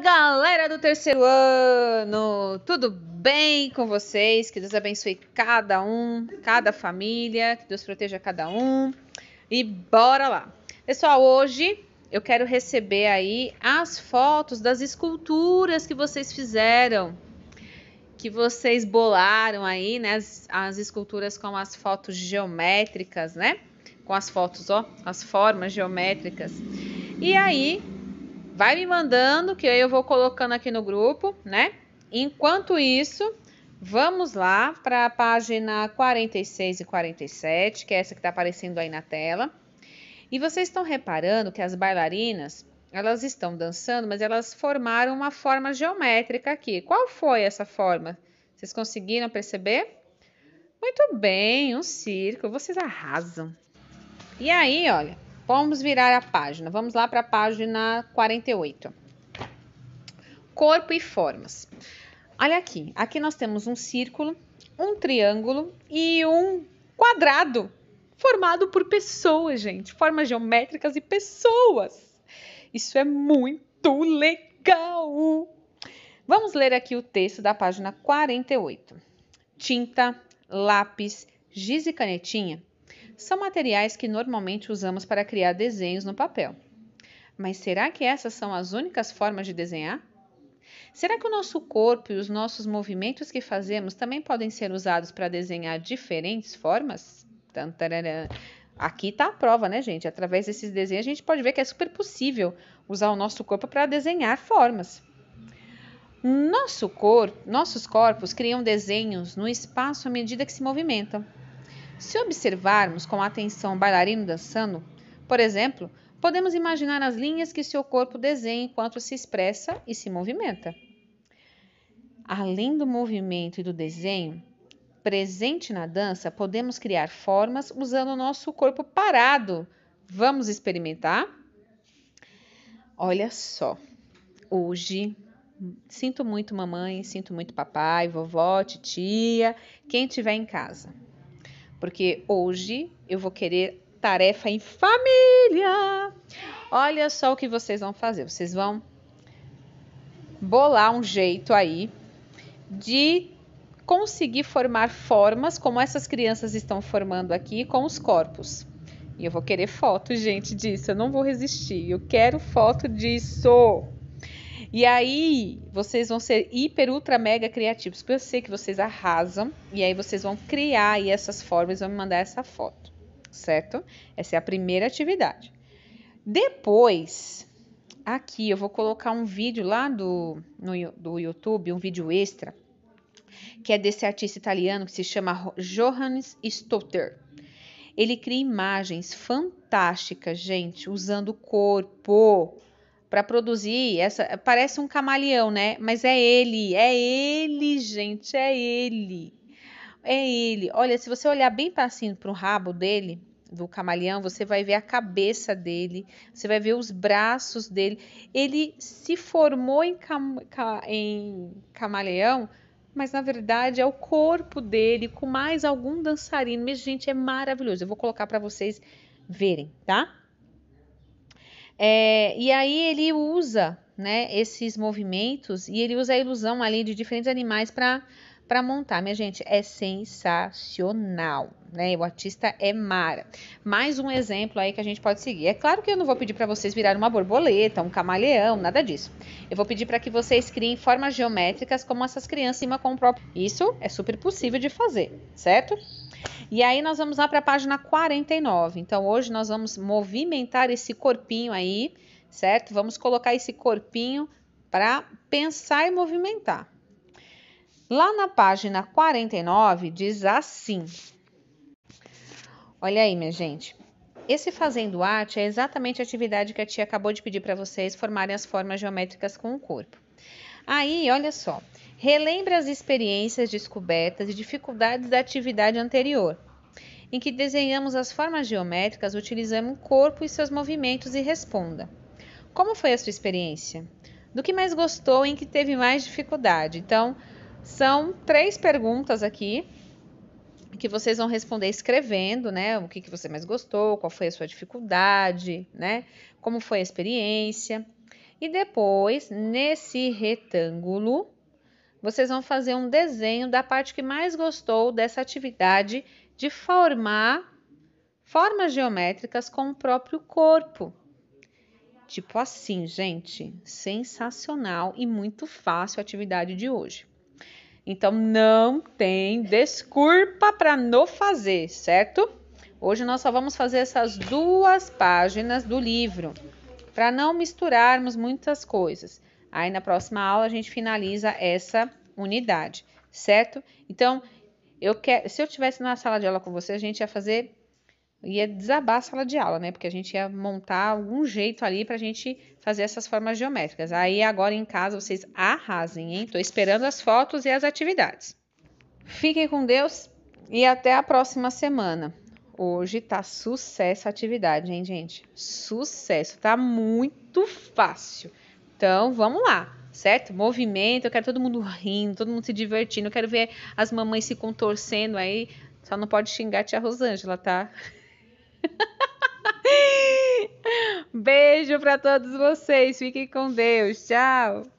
galera do terceiro ano! Tudo bem com vocês? Que Deus abençoe cada um, cada família, que Deus proteja cada um. E bora lá! Pessoal, hoje eu quero receber aí as fotos das esculturas que vocês fizeram, que vocês bolaram aí, né? As, as esculturas com as fotos geométricas, né? Com as fotos, ó, as formas geométricas. E aí, Vai me mandando, que aí eu vou colocando aqui no grupo, né? Enquanto isso, vamos lá para a página 46 e 47, que é essa que está aparecendo aí na tela. E vocês estão reparando que as bailarinas, elas estão dançando, mas elas formaram uma forma geométrica aqui. Qual foi essa forma? Vocês conseguiram perceber? Muito bem, um círculo, vocês arrasam. E aí, olha, Vamos virar a página. Vamos lá para a página 48. Corpo e formas. Olha aqui. Aqui nós temos um círculo, um triângulo e um quadrado formado por pessoas, gente. Formas geométricas e pessoas. Isso é muito legal. Vamos ler aqui o texto da página 48. Tinta, lápis, giz e canetinha são materiais que normalmente usamos para criar desenhos no papel. Mas será que essas são as únicas formas de desenhar? Será que o nosso corpo e os nossos movimentos que fazemos também podem ser usados para desenhar diferentes formas? Aqui está a prova, né, gente? Através desses desenhos a gente pode ver que é super possível usar o nosso corpo para desenhar formas. Nosso corpo, nossos corpos criam desenhos no espaço à medida que se movimentam. Se observarmos com atenção o bailarino dançando, por exemplo, podemos imaginar as linhas que seu corpo desenha enquanto se expressa e se movimenta. Além do movimento e do desenho, presente na dança, podemos criar formas usando o nosso corpo parado. Vamos experimentar? Olha só. Hoje sinto muito mamãe, sinto muito papai, vovó, titia, quem tiver em casa porque hoje eu vou querer tarefa em família. Olha só o que vocês vão fazer. Vocês vão bolar um jeito aí de conseguir formar formas como essas crianças estão formando aqui com os corpos. E eu vou querer foto, gente, disso. Eu não vou resistir. Eu quero foto disso. E aí vocês vão ser hiper, ultra, mega criativos. Porque eu sei que vocês arrasam. E aí vocês vão criar aí essas formas vão me mandar essa foto, certo? Essa é a primeira atividade. Depois, aqui eu vou colocar um vídeo lá do, no, do YouTube, um vídeo extra, que é desse artista italiano que se chama Johannes Stotter. Ele cria imagens fantásticas, gente, usando o corpo para produzir essa. Parece um camaleão, né? Mas é ele, é ele, gente, é ele. É ele. Olha, se você olhar bem para cima para o rabo dele, do camaleão, você vai ver a cabeça dele, você vai ver os braços dele. Ele se formou em, cam em camaleão, mas na verdade é o corpo dele com mais algum dançarino. Mas, gente, é maravilhoso. Eu vou colocar para vocês verem, tá? É, e aí ele usa né, esses movimentos e ele usa a ilusão ali de diferentes animais para para montar. Minha gente, é sensacional, né? O artista é Mara. Mais um exemplo aí que a gente pode seguir. É claro que eu não vou pedir para vocês virarem uma borboleta, um camaleão, nada disso. Eu vou pedir para que vocês criem formas geométricas como essas crianças uma com o próprio. Isso é super possível de fazer, certo? E aí nós vamos lá para a página 49. Então hoje nós vamos movimentar esse corpinho aí, certo? Vamos colocar esse corpinho para pensar e movimentar. Lá na página 49 diz assim: Olha aí, minha gente. Esse fazendo arte é exatamente a atividade que a tia acabou de pedir para vocês formarem as formas geométricas com o corpo. Aí, olha só. relembra as experiências, descobertas e dificuldades da atividade anterior em que desenhamos as formas geométricas utilizando o corpo e seus movimentos e responda. Como foi a sua experiência? Do que mais gostou e em que teve mais dificuldade? Então, são três perguntas aqui que vocês vão responder escrevendo, né? O que, que você mais gostou, qual foi a sua dificuldade, né? Como foi a experiência. E depois, nesse retângulo, vocês vão fazer um desenho da parte que mais gostou dessa atividade de formar formas geométricas com o próprio corpo. Tipo assim, gente, sensacional e muito fácil a atividade de hoje. Então não tem desculpa para não fazer, certo? Hoje nós só vamos fazer essas duas páginas do livro, para não misturarmos muitas coisas. Aí na próxima aula a gente finaliza essa unidade, certo? Então, eu quero, se eu tivesse na sala de aula com você, a gente ia fazer ia desabar a sala de aula, né? Porque a gente ia montar algum jeito ali para a gente fazer essas formas geométricas. Aí agora em casa vocês arrasem, hein? Tô esperando as fotos e as atividades. Fiquem com Deus e até a próxima semana. Hoje tá sucesso a atividade, hein, gente? Sucesso, tá muito fácil. Então, vamos lá certo? Movimento, eu quero todo mundo rindo, todo mundo se divertindo, eu quero ver as mamães se contorcendo aí. Só não pode xingar a tia Rosângela, tá? Beijo para todos vocês. Fiquem com Deus. Tchau.